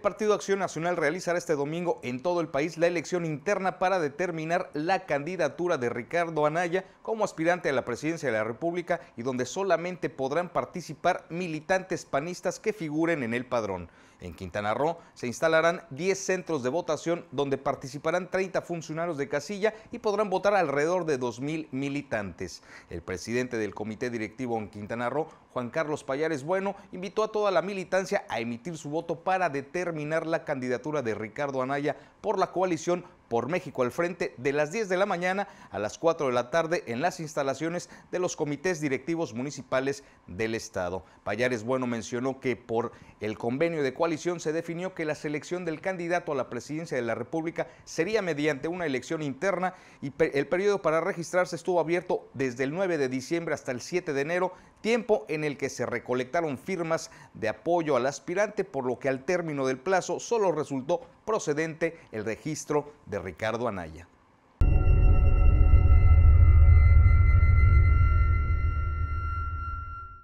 el Partido Acción Nacional realizará este domingo en todo el país la elección interna para determinar la candidatura de Ricardo Anaya como aspirante a la presidencia de la República y donde solamente podrán participar militantes panistas que figuren en el padrón. En Quintana Roo se instalarán 10 centros de votación donde participarán 30 funcionarios de casilla y podrán votar alrededor de 2.000 militantes. El presidente del comité directivo en Quintana Roo, Juan Carlos Payares Bueno, invitó a toda la militancia a emitir su voto para determinar la candidatura de Ricardo Anaya por la coalición por México al frente de las 10 de la mañana a las 4 de la tarde en las instalaciones de los comités directivos municipales del Estado. Payares Bueno mencionó que por el convenio de coalición se definió que la selección del candidato a la presidencia de la República sería mediante una elección interna y el periodo para registrarse estuvo abierto desde el 9 de diciembre hasta el 7 de enero, tiempo en el que se recolectaron firmas de apoyo al aspirante, por lo que al término del plazo solo resultó procedente el registro de Ricardo Anaya.